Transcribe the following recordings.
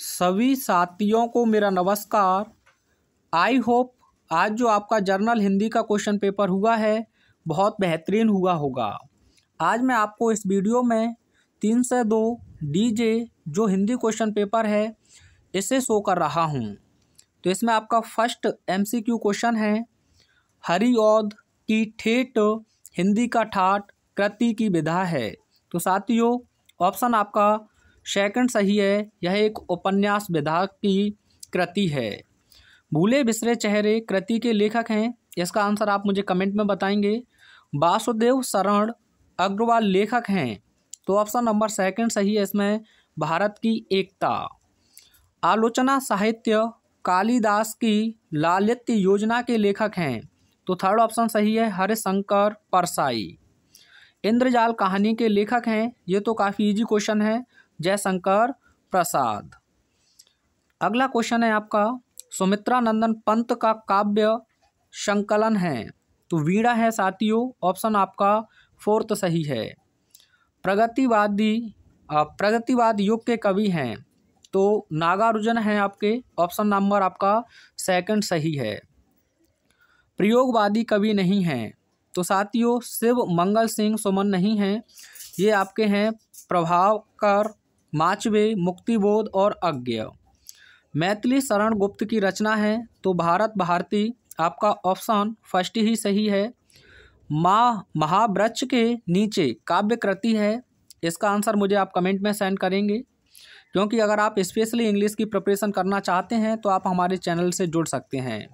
सभी साथियों को मेरा नमस्कार आई होप आज जो आपका जर्नल हिंदी का क्वेश्चन पेपर हुआ है बहुत बेहतरीन हुआ होगा आज मैं आपको इस वीडियो में तीन से दो डीजे जो हिंदी क्वेश्चन पेपर है इसे शो कर रहा हूँ तो इसमें आपका फर्स्ट एमसीक्यू क्वेश्चन है हरी औध की ठेठ हिंदी का ठाट कृति की विधा है तो साथियों ऑप्शन आपका सेकंड सही है यह एक उपन्यास विधाक की कृति है भूले बिसरे चेहरे कृति के लेखक हैं इसका आंसर आप मुझे कमेंट में बताएंगे वासुदेव शरण अग्रवाल लेखक हैं तो ऑप्शन नंबर सेकंड सही है इसमें भारत की एकता आलोचना साहित्य कालिदास की लालित्य योजना के लेखक हैं तो थर्ड ऑप्शन सही है हरिशंकर परसाई इंद्रजाल कहानी के लेखक हैं ये तो काफ़ी इजी क्वेश्चन है जयशंकर प्रसाद अगला क्वेश्चन है आपका सुमित्रा नंदन पंत का काव्य संकलन है तो वीड़ा है साथियों ऑप्शन आपका फोर्थ सही है प्रगतिवादी प्रगतिवाद युग के कवि हैं तो नागार्जुन हैं आपके ऑप्शन नंबर आपका सेकंड सही है प्रयोगवादी कवि नहीं हैं तो साथियों शिव मंगल सिंह सुमन नहीं हैं ये आपके हैं प्रभावकर पाँचवें मुक्तिबोध और अज्ञ मैथिली शरण गुप्त की रचना है तो भारत भारती आपका ऑप्शन फर्स्ट ही सही है माँ महाब्रच के नीचे काव्य कृति है इसका आंसर मुझे आप कमेंट में सेंड करेंगे क्योंकि अगर आप स्पेशली इंग्लिश की प्रिपरेशन करना चाहते हैं तो आप हमारे चैनल से जुड़ सकते हैं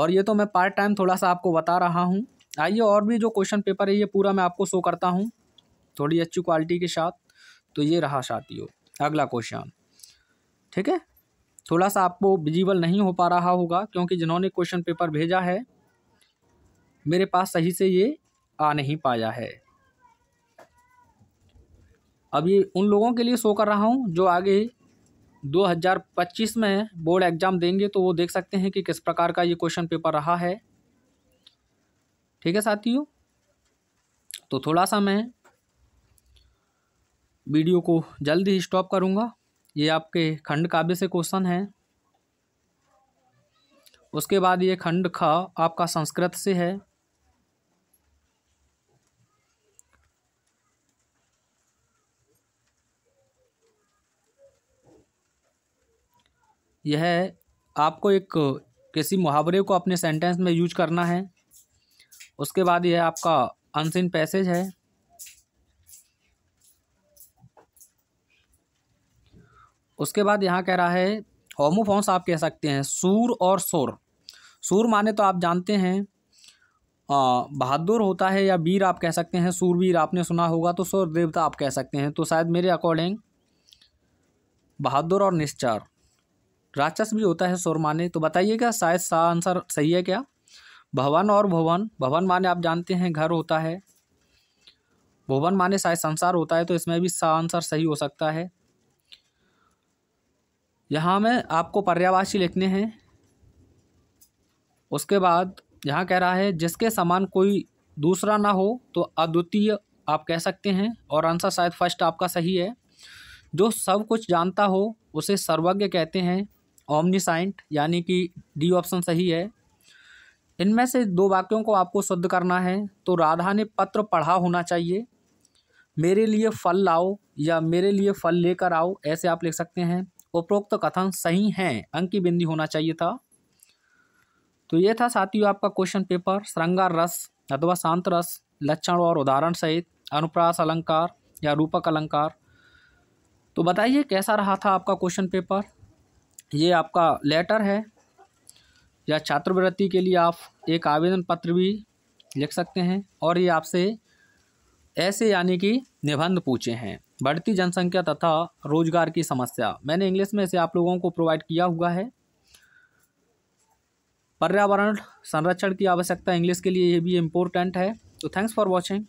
और ये तो मैं पार्ट टाइम थोड़ा सा आपको बता रहा हूँ आइए और भी जो क्वेश्चन पेपर है ये पूरा मैं आपको शो करता हूँ थोड़ी अच्छी क्वालिटी के साथ तो ये रहा साथियों अगला क्वेश्चन ठीक है थोड़ा सा आपको विजिबल नहीं हो पा रहा होगा क्योंकि जिन्होंने क्वेश्चन पेपर भेजा है मेरे पास सही से ये आ नहीं पाया है अब ये उन लोगों के लिए शो कर रहा हूँ जो आगे 2025 में बोर्ड एग्ज़ाम देंगे तो वो देख सकते हैं कि किस प्रकार का ये क्वेश्चन पेपर रहा है ठीक है साथियों तो थोड़ा सा मैं वीडियो को जल्द ही स्टॉप करूँगा ये आपके खंड काव्य से क्वेश्चन है उसके बाद ये खंड ख आपका संस्कृत से है यह आपको एक किसी मुहावरे को अपने सेंटेंस में यूज करना है उसके बाद यह आपका अनसिन पैसेज है उसके बाद यहाँ कह रहा है होमोफोन्स आप कह सकते हैं सूर और शोर सूर माने तो आप जानते हैं बहादुर होता है या वीर आप कह सकते हैं सूरवीर आपने सुना होगा तो सूर देवता आप कह सकते हैं तो शायद मेरे अकॉर्डिंग बहादुर और निश्चार राक्षस भी होता है सूर माने तो बताइएगा शायद सा आंसर सही है क्या भवन और भवन भवन माने आप जानते हैं घर होता है भुवन माने शायद संसार होता है तो इसमें भी सा आंसर सही हो सकता है यहाँ में आपको पर्यावासी लिखने हैं उसके बाद यहाँ कह रहा है जिसके समान कोई दूसरा ना हो तो अद्वितीय आप कह सकते हैं और आंसर शायद फर्स्ट आपका सही है जो सब कुछ जानता हो उसे सर्वज्ञ कहते हैं ओमनीसाइंट यानी कि डी ऑप्शन सही है इनमें से दो वाक्यों को आपको शुद्ध करना है तो राधा ने पत्र पढ़ा होना चाहिए मेरे लिए फल लाओ या मेरे लिए फल लेकर आओ ऐसे आप लिख सकते हैं उपरोक्त कथन सही हैं अंक की बिंदी होना चाहिए था तो ये था साथियों आपका क्वेश्चन पेपर श्रृंगार रस अथवा शांत रस लक्षण और उदाहरण सहित अनुप्रास अलंकार या रूपक अलंकार तो बताइए कैसा रहा था आपका क्वेश्चन पेपर ये आपका लेटर है या छात्रवृत्ति के लिए आप एक आवेदन पत्र भी लिख सकते हैं और ये आपसे ऐसे यानी कि निबंध पूछे हैं बढ़ती जनसंख्या तथा रोजगार की समस्या मैंने इंग्लिश में इसे आप लोगों को प्रोवाइड किया हुआ है पर्यावरण संरक्षण की आवश्यकता इंग्लिश के लिए ये भी इम्पोर्टेंट है तो थैंक्स फॉर वॉचिंग